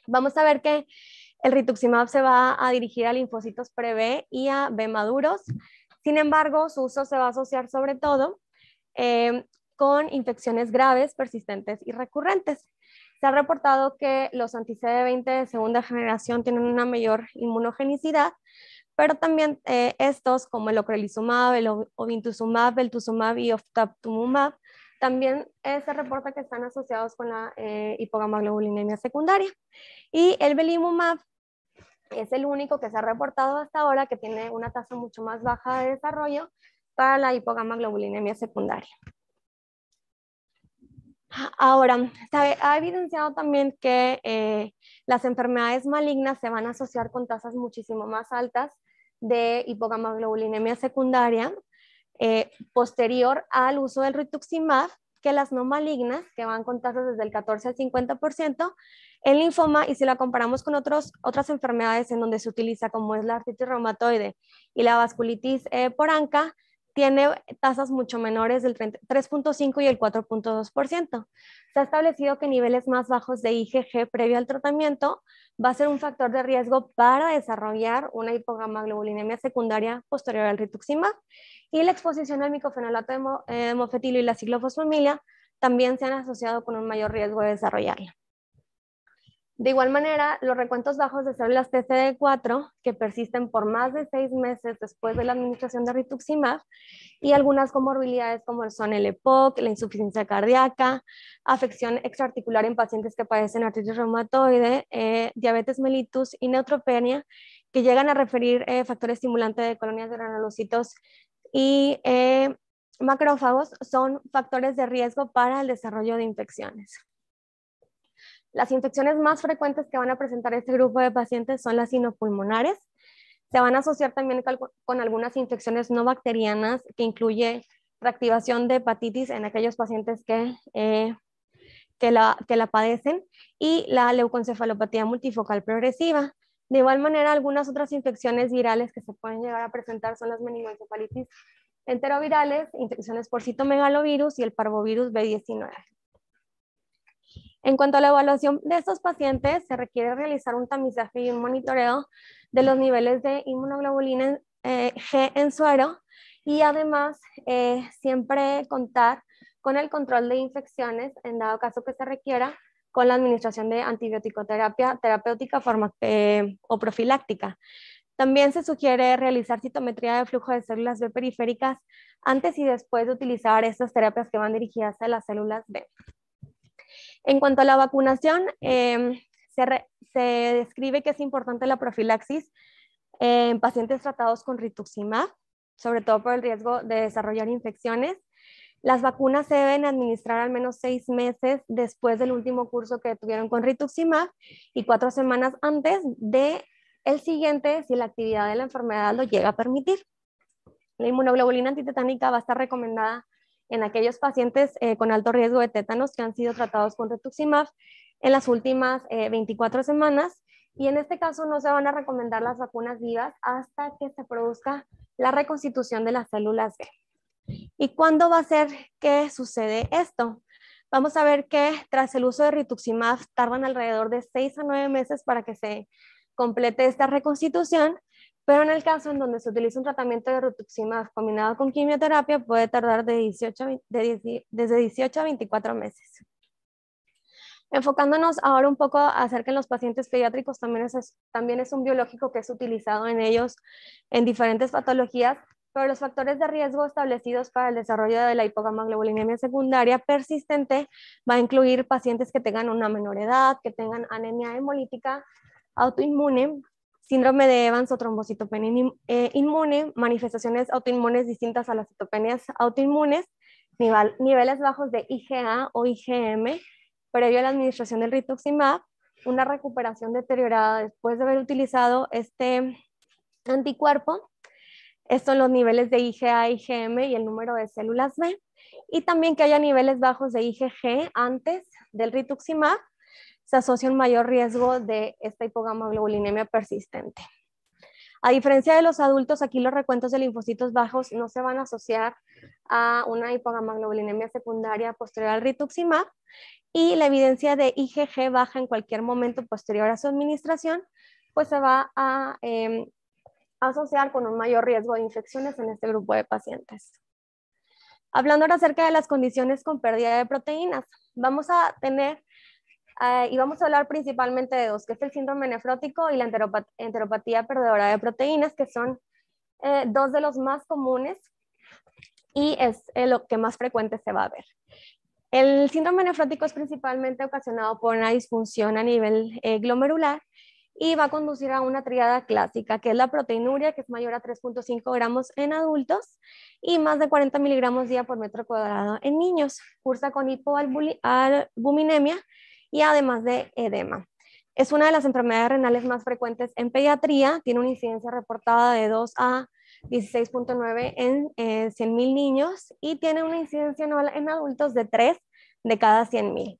Vamos a ver que el rituximab se va a dirigir a linfocitos pre-B y a B maduros. Sin embargo, su uso se va a asociar sobre todo em, con infecciones graves, persistentes y recurrentes. Se ha reportado que los anti 20 de segunda generación tienen una mayor inmunogenicidad, pero también eh, estos como el ocrelizumab, el ovintuzumab, el tuzumab y oftaptumumab también eh, se reporta que están asociados con la eh, hipogamaglobulinemia secundaria. Y el belimumab es el único que se ha reportado hasta ahora que tiene una tasa mucho más baja de desarrollo para la hipogamaglobulinemia secundaria. Ahora, ha evidenciado también que eh, las enfermedades malignas se van a asociar con tasas muchísimo más altas de hipogamaglobulinemia secundaria eh, posterior al uso del rituximab que las no malignas, que van con tasas desde el 14 al 50%, en linfoma, y si la comparamos con otros, otras enfermedades en donde se utiliza, como es la artritis reumatoide y la vasculitis eh, por anca, tiene tasas mucho menores del 3.5 y el 4.2%. Se ha establecido que niveles más bajos de IgG previo al tratamiento va a ser un factor de riesgo para desarrollar una hipogamaglobulinemia secundaria posterior al rituximab y la exposición al micofenolato hemofetilo eh, y la ciclofosfamilia también se han asociado con un mayor riesgo de desarrollarla. De igual manera, los recuentos bajos de células TCD4 que persisten por más de seis meses después de la administración de rituximab y algunas comorbilidades como son el EPOC, la insuficiencia cardíaca, afección extraarticular en pacientes que padecen artritis reumatoide, eh, diabetes mellitus y neutropenia que llegan a referir eh, factores estimulantes de colonias de granulocitos y eh, macrófagos son factores de riesgo para el desarrollo de infecciones. Las infecciones más frecuentes que van a presentar este grupo de pacientes son las sinopulmonares. Se van a asociar también con algunas infecciones no bacterianas que incluye reactivación de hepatitis en aquellos pacientes que, eh, que, la, que la padecen y la leucoencefalopatía multifocal progresiva. De igual manera, algunas otras infecciones virales que se pueden llegar a presentar son las meningoencefalitis enterovirales, infecciones por citomegalovirus y el parvovirus B19. En cuanto a la evaluación de estos pacientes, se requiere realizar un tamizaje y un monitoreo de los niveles de inmunoglobulina eh, G en suero y además eh, siempre contar con el control de infecciones en dado caso que se requiera con la administración de antibiótico-terapia terapéutica eh, o profiláctica. También se sugiere realizar citometría de flujo de células B periféricas antes y después de utilizar estas terapias que van dirigidas a las células B. En cuanto a la vacunación, em, se, describe que es importante la profilaxis en pacientes tratados con rituximab, sobre todo por el riesgo de desarrollar infecciones. Las vacunas se deben administrar al menos seis meses después del último curso que tuvieron con rituximab y cuatro semanas antes de el siguiente si la actividad de la enfermedad lo llega a permitir. La inmunoglobulina antitetánica va a estar recomendada en aquellos pacientes eh, con alto riesgo de tétanos que han sido tratados con rituximab en las últimas 24 eh, semanas. Y en este caso no se van a recomendar las vacunas vivas hasta que se produzca la reconstitución de las células B. ¿Y cuándo va a ser que sucede esto? Vamos a ver que tras el uso de rituximab tardan alrededor de 6 a 9 meses para que se complete esta reconstitución pero en el caso en donde se utiliza un tratamiento de rituximab combinado con quimioterapia, puede tardar de 18 desde 18 a 24 meses. Enfocándonos ahora un poco acerca de los pacientes pediátricos, también es, también es un biológico que es utilizado en ellos en diferentes patologías, pero los factores de riesgo establecidos para el desarrollo de la hipogamaglobulinemia secundaria persistente va a incluir pacientes que tengan una menor edad, que tengan anemia hemolítica autoinmune, síndrome de Evans o trombocitopenia eh, inmune, manifestaciones autoinmunes distintas a las citopenias autoinmunes, niveles bajos de IgA o IgM previo a la administración del rituximab, una recuperación deteriorada después de haber utilizado este anticuerpo. Estos son los niveles de IgA, IgM y el número de células B. Y también que haya niveles bajos de IgG antes del rituximab asocia un mayor riesgo de esta hipogamaglobulinemia persistente. A diferencia de los adultos, aquí los recuentos de linfocitos bajos no se van a asociar a una hipogamaglobulinemia secundaria posterior al rituximab y la evidencia de IgG baja en cualquier momento posterior a su administración, pues se va a em, asociar con un mayor riesgo de infecciones en este grupo de pacientes. Hablando ahora acerca de las condiciones con pérdida de proteínas, vamos a tener Ah, y vamos a hablar principalmente de dos, que es el síndrome nefrótico y la enteropatía perdedora de proteínas, que son eh, dos de los más comunes y es eh, lo que más frecuente se va a ver. El síndrome nefrótico es principalmente ocasionado por una disfunción a nivel eh, glomerular y va a conducir a una triada clásica, que es la proteinuria, que es mayor a 3.5 gramos en adultos y más de 40 miligramos día por metro cuadrado en niños. Cursa con hipoalbuminemia, y además de edema. Es una de las enfermedades renales más frecuentes en pediatría, tiene una incidencia reportada de 2 a 16.9 en 100.000 eh, niños y tiene una incidencia anual en adultos de 3 de cada 100.000.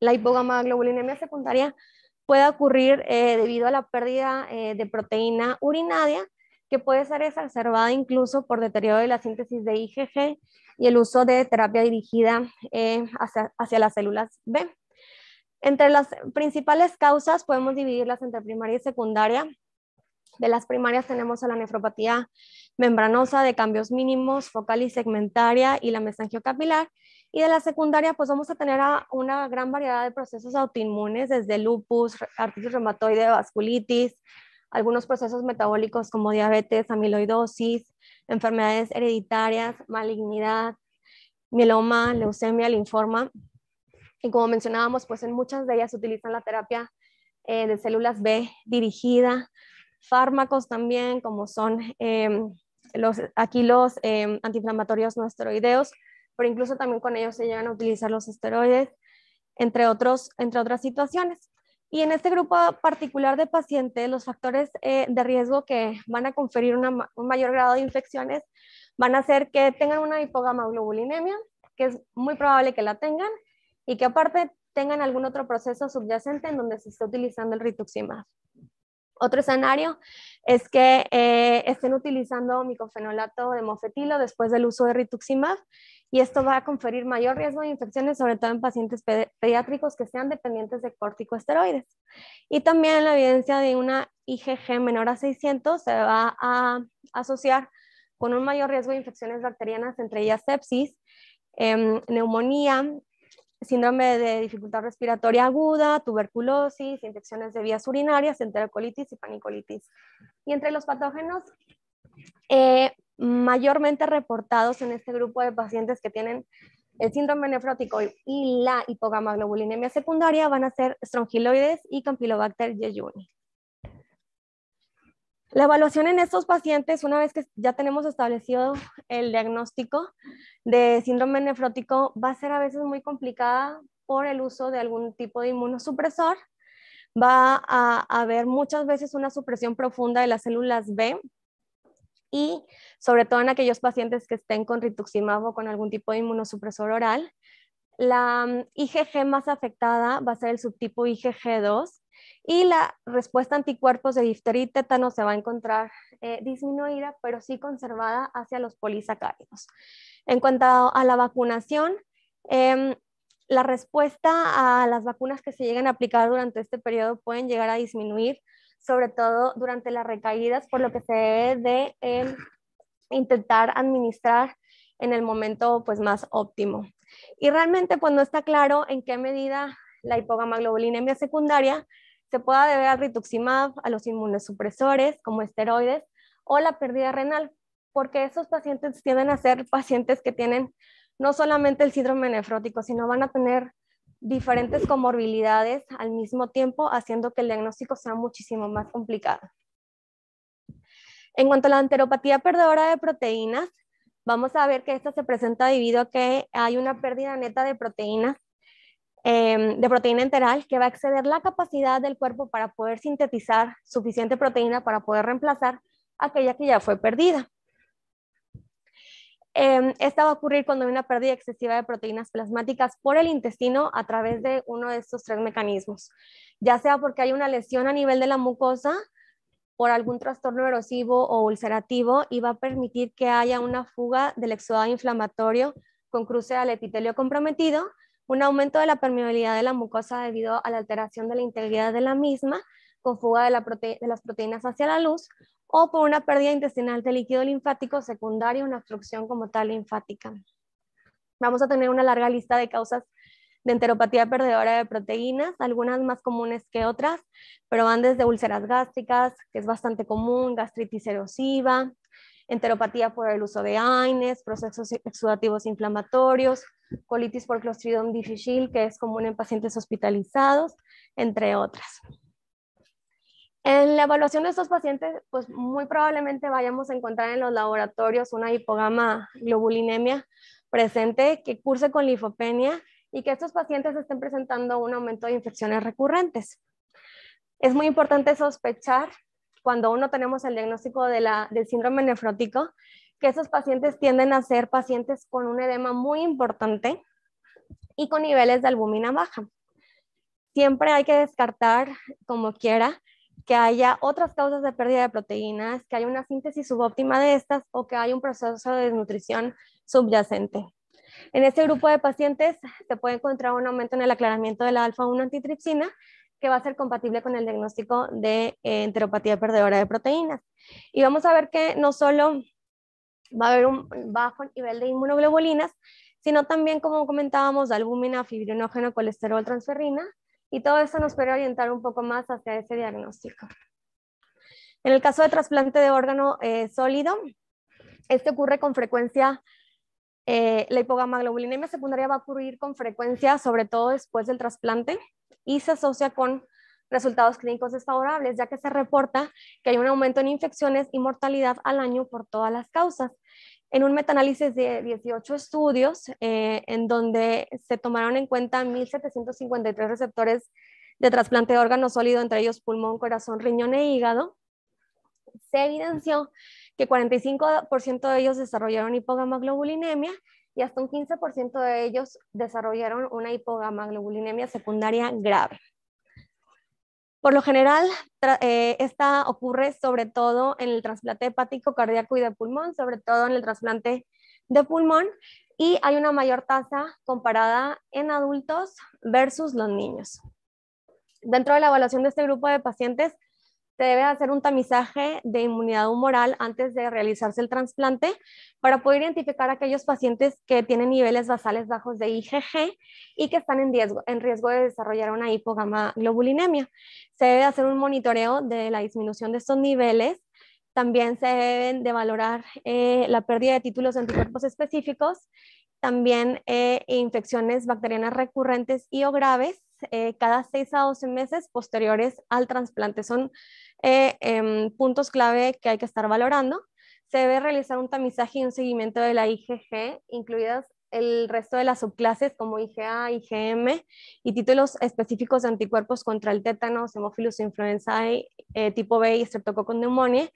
La hipogama-globulinemia secundaria puede ocurrir eh, debido a la pérdida eh, de proteína urinaria que puede ser exacerbada incluso por deterioro de la síntesis de IgG y el uso de terapia dirigida hacia las células B. Entre las principales causas podemos dividirlas entre primaria y secundaria. De las primarias tenemos a la nefropatía membranosa de cambios mínimos, focal y segmentaria y la mesangiocapilar. Y de la secundaria, pues vamos a tener una gran variedad de procesos autoinmunes, desde lupus, artritis reumatoide, vasculitis, algunos procesos metabólicos como diabetes, amiloidosis, enfermedades hereditarias, malignidad, mieloma, leucemia, linfoma. Y como mencionábamos, pues en muchas de ellas se utilizan la terapia eh, de células B dirigida, fármacos también, como son em, los, aquí los em, antiinflamatorios no esteroideos, pero incluso también con ellos se llegan a utilizar los esteroides, entre, otros, entre otras situaciones. Y en este grupo particular de pacientes, los factores eh, de riesgo que van a conferir un mayor grado de infecciones van a ser que tengan una hipogamaglobulinemia, que es muy probable que la tengan, y que aparte tengan algún otro proceso subyacente en donde se esté utilizando el rituximab. Otro escenario es que eh, estén utilizando micofenolato de mofetilo después del uso de rituximab y esto va a conferir mayor riesgo de infecciones, sobre todo en pacientes pediátricos que sean dependientes de corticosteroides. Y también la evidencia de una IgG menor a 600 se va a asociar con un mayor riesgo de infecciones bacterianas, entre ellas sepsis, em, neumonía, síndrome de dificultad respiratoria aguda, tuberculosis, infecciones de vías urinarias, enterocolitis y panicolitis. Y entre los patógenos eh, mayormente reportados en este grupo de pacientes que tienen el síndrome nefrótico y la hipogamaglobulinemia secundaria van a ser strongiloides y Campylobacter jejuni. La evaluación en estos pacientes, una vez que ya tenemos establecido el diagnóstico de síndrome nefrótico, va a ser a veces muy complicada por el uso de algún tipo de inmunosupresor. Va a haber muchas veces una supresión profunda de las células B y sobre todo en aquellos pacientes que estén con rituximab o con algún tipo de inmunosupresor oral. La mm, IgG más afectada va a ser el subtipo IgG2, y la respuesta a anticuerpos de difteria y tétano se va a encontrar eh, disminuida, pero sí conservada hacia los polisacáridos. En cuanto a la vacunación, em, la respuesta a las vacunas que se lleguen a aplicar durante este periodo pueden llegar a disminuir, sobre todo durante las recaídas, por lo que se debe de em, intentar administrar en el momento pues, más óptimo. Y realmente pues, no está claro en qué medida la hipogamaglobulinemia secundaria se pueda deber al rituximab, a los inmunosupresores como esteroides o la pérdida renal, porque esos pacientes tienden a ser pacientes que tienen no solamente el síndrome nefrótico, sino van a tener diferentes comorbilidades al mismo tiempo, haciendo que el diagnóstico sea muchísimo más complicado. En cuanto a la enteropatía perdedora de proteínas, vamos a ver que esta se presenta debido a que hay una pérdida neta de proteínas Em, de proteína enteral que va a exceder la capacidad del cuerpo para poder sintetizar suficiente proteína para poder reemplazar aquella que ya fue perdida. Eh, esta va a ocurrir cuando hay una pérdida excesiva de proteínas plasmáticas por el intestino a través de uno de estos tres mecanismos, ya sea porque hay una lesión a nivel de la mucosa, por algún trastorno erosivo o ulcerativo y va a permitir que haya una fuga del exudado inflamatorio con cruce al epitelio comprometido un aumento de la permeabilidad de la mucosa debido a la alteración de la integridad de la misma con fuga de, las proteínas hacia la luz o por una pérdida intestinal de líquido linfático secundario, a una obstrucción como tal linfática. Vamos a tener una larga lista de causas de enteropatía perdedora de proteínas, algunas más comunes que otras, pero van desde úlceras gástricas, que es bastante común, gastritis erosiva, enteropatía por el uso de AINES, procesos exudativos inflamatorios, colitis por clostridium difficile, que es común en pacientes hospitalizados, entre otras. En la evaluación de estos pacientes, pues muy probablemente vayamos a encontrar en los laboratorios una hipogama globulinemia presente que curse con linfopenia y que estos pacientes estén presentando un aumento de infecciones recurrentes. Es muy importante sospechar cuando uno tenemos el diagnóstico del síndrome nefrótico que esos pacientes tienden a ser pacientes con un edema muy importante y con niveles de albúmina baja. Siempre hay que descartar, como quiera, que haya otras causas de pérdida de proteínas, que haya una síntesis subóptima de estas o que haya un proceso de desnutrición subyacente. En este grupo de pacientes se puede encontrar un aumento en el aclaramiento de la alfa-1 antitripsina que va a ser compatible con el diagnóstico de eh, enteropatía perdedora de proteínas. Y vamos a ver que no solo va a haber un bajo nivel de inmunoglobulinas, sino también, como comentábamos, de albúmina, fibrinógeno, colesterol, transferrina, y todo eso nos puede orientar un poco más hacia ese diagnóstico. En el caso de trasplante de órgano eh, sólido, este ocurre con frecuencia, eh, la hipogamaglobulinemia secundaria va a ocurrir con frecuencia, sobre todo después del trasplante, y se asocia con resultados clínicos desfavorables, ya que se reporta que hay un aumento en infecciones y mortalidad al año por todas las causas. En un metanálisis de 18 estudios, eh, en donde se tomaron en cuenta 1.753 receptores de trasplante de órgano sólido, entre ellos pulmón, corazón, riñón e hígado, se evidenció que 45% de ellos desarrollaron hipogamaglobulinemia y hasta un 15% de ellos desarrollaron una hipogamaglobulinemia secundaria grave. Por lo general, eh, esta ocurre sobre todo en el trasplante hepático, cardíaco y de pulmón, sobre todo en el trasplante de pulmón, y hay una mayor tasa comparada en adultos versus los niños. Dentro de la evaluación de este grupo de pacientes, se debe hacer un tamizaje de inmunidad humoral antes de realizarse el trasplante para poder identificar aquellos pacientes que tienen niveles basales bajos de IgG y que están en riesgo, en riesgo de desarrollar una hipogama globulinemia. Se debe hacer un monitoreo de la disminución de estos niveles. También se deben de valorar eh, la pérdida de títulos de anticuerpos específicos, también eh, infecciones bacterianas recurrentes y o graves eh, cada 6 a 12 meses posteriores al trasplante. Son eh, em, puntos clave que hay que estar valorando. Se debe realizar un tamizaje y un seguimiento de la IgG, incluidas el resto de las subclases como IgA, IgM y títulos específicos de anticuerpos contra el tétano hemófilos, influenza eh, tipo B y streptococcus pneumoniae.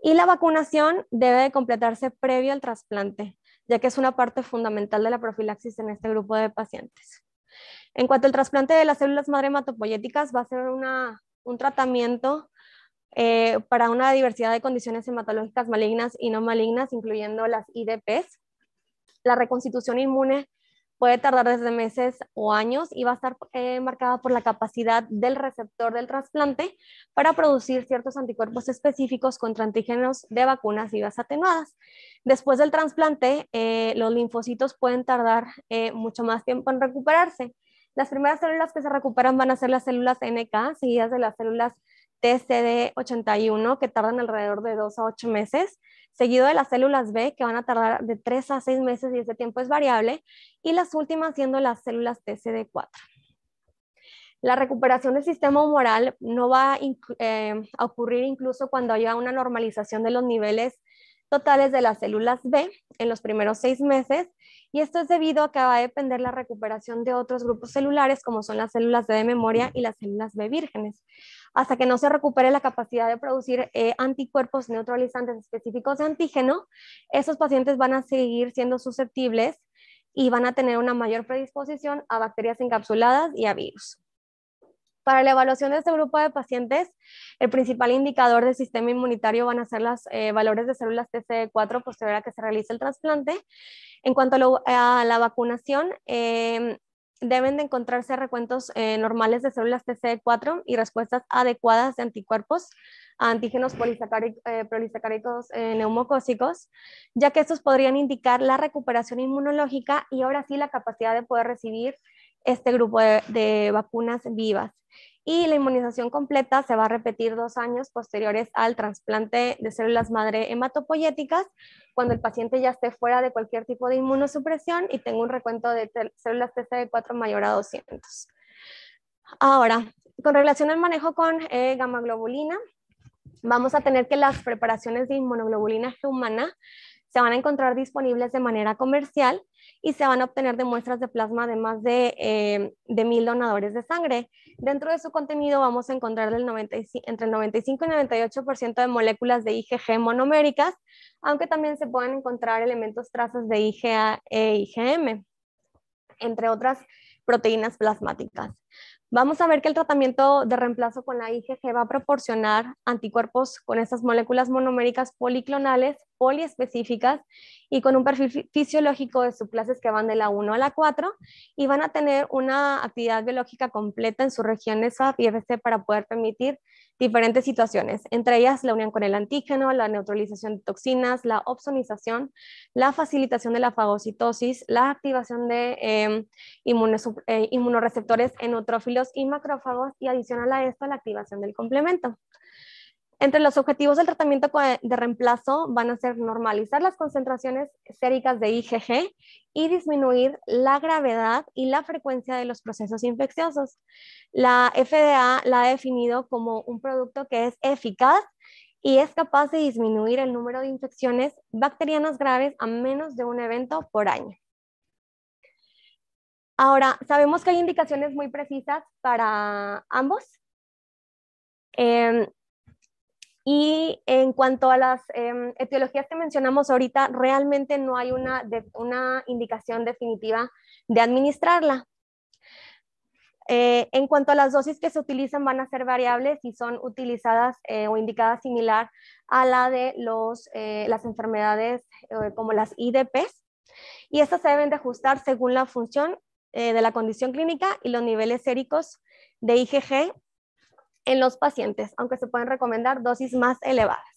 Y la vacunación debe de completarse previo al trasplante, ya que es una parte fundamental de la profilaxis en este grupo de pacientes. En cuanto al trasplante de las células madre hematopoyéticas, va a ser un tratamiento eh, para una diversidad de condiciones hematológicas malignas y no malignas, incluyendo las IDPs. La reconstitución inmune puede tardar desde meses o años y va a estar eh, marcada por la capacidad del receptor del trasplante para producir ciertos anticuerpos específicos contra antígenos de vacunas vas atenuadas. Después del trasplante, eh, los linfocitos pueden tardar mucho más tiempo en recuperarse. Las primeras células que se recuperan van a ser las células NK, seguidas de las células TCD81, que tardan alrededor de 2 a 8 meses, seguido de las células B, que van a tardar de 3 a 6 meses y ese tiempo es variable, y las últimas siendo las células TCD4. La recuperación del sistema humoral no va eh, a ocurrir incluso cuando haya una normalización de los niveles totales de las células B en los primeros seis meses y esto es debido a que va a depender la recuperación de otros grupos celulares como son las células B de memoria y las células B vírgenes. Hasta que no se recupere la capacidad de producir eh, anticuerpos neutralizantes específicos de antígeno, esos pacientes van a seguir siendo susceptibles y van a tener una mayor predisposición a bacterias encapsuladas y a virus. Para la evaluación de este grupo de pacientes, el principal indicador del sistema inmunitario van a ser los eh, valores de células TCD4 e posterior a que se realice el trasplante. En cuanto a, la vacunación, em, deben de encontrarse recuentos eh, normales de células TCD4 e y respuestas adecuadas de anticuerpos a antígenos polisacáridos eh, neumocósicos, ya que estos podrían indicar la recuperación inmunológica y ahora sí la capacidad de poder recibir este grupo de, vacunas vivas. Y la inmunización completa se va a repetir dos años posteriores al trasplante de células madre hematopoyéticas, cuando el paciente ya esté fuera de cualquier tipo de inmunosupresión y tenga un recuento de células TCD4 mayor a 200. Ahora, con relación al manejo con eh, gamma globulina, vamos a tener que las preparaciones de inmunoglobulina humana se van a encontrar disponibles de manera comercial y se van a obtener de muestras de plasma de más eh, de, mil donadores de sangre. Dentro de su contenido vamos a encontrar entre el 95 y 98% de moléculas de IgG monoméricas, aunque también se pueden encontrar elementos trazas de IgA e IgM, entre otras proteínas plasmáticas. Vamos a ver que el tratamiento de reemplazo con la IgG va a proporcionar anticuerpos con estas moléculas monoméricas policlonales, poliespecíficas y con un perfil fisiológico de subclases que van de la 1 a la 4 y van a tener una actividad biológica completa en sus regiones FAP y FC para poder permitir diferentes situaciones, entre ellas la unión con el antígeno, la neutralización de toxinas, la opsonización, la facilitación de la fagocitosis, la activación de em, eh, inmunoreceptores en neutrófilos y macrófagos y adicional a esto la activación del complemento. Entre los objetivos del tratamiento de reemplazo van a ser normalizar las concentraciones séricas de IgG y disminuir la gravedad y la frecuencia de los procesos infecciosos. La FDA la ha definido como un producto que es eficaz y es capaz de disminuir el número de infecciones bacterianas graves a menos de un evento por año. Ahora, sabemos que hay indicaciones muy precisas para ambos. Em, y en cuanto a las em, etiologías que mencionamos ahorita, realmente no hay una, indicación definitiva de administrarla. Eh, en cuanto a las dosis que se utilizan, van a ser variables y son utilizadas eh, o indicadas similar a la de eh, las enfermedades como las IDPs. Y estas se deben de ajustar según la función de la condición clínica y los niveles séricos de IgG en los pacientes, aunque se pueden recomendar dosis más elevadas.